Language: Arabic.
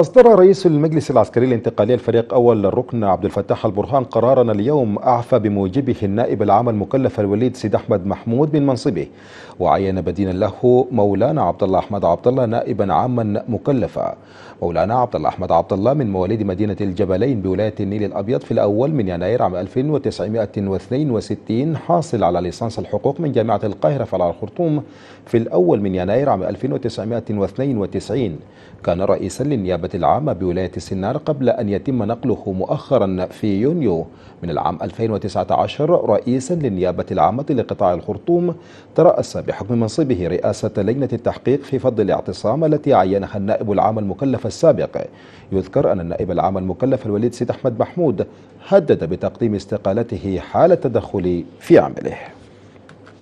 أصدر رئيس المجلس العسكري الانتقالي الفريق أول للركن عبد الفتاح البرهان قرارا اليوم أعفى بموجبه النائب العام المكلف الوليد سيد أحمد محمود من منصبه وعين بدينا له مولانا عبد الله أحمد عبد الله نائبا عاما مكلفا مولانا عبد الله أحمد عبد الله من مواليد مدينة الجبلين بولاية النيل الأبيض في الأول من يناير عام 1962 حاصل على ليسانس الحقوق من جامعة القاهرة فرع الخرطوم في الأول من يناير عام 1992 كان رئيسا للنيابة العامة بولاية السنار قبل أن يتم نقله مؤخرا في يونيو من العام 2019 رئيسا للنيابة العامة لقطاع الخرطوم ترأس بحكم منصبه رئاسة لجنة التحقيق في فض الاعتصام التي عينها النائب العام المكلف السابق يذكر أن النائب العام المكلف الوليد سيد أحمد محمود هدد بتقديم استقالته حال التدخل في عمله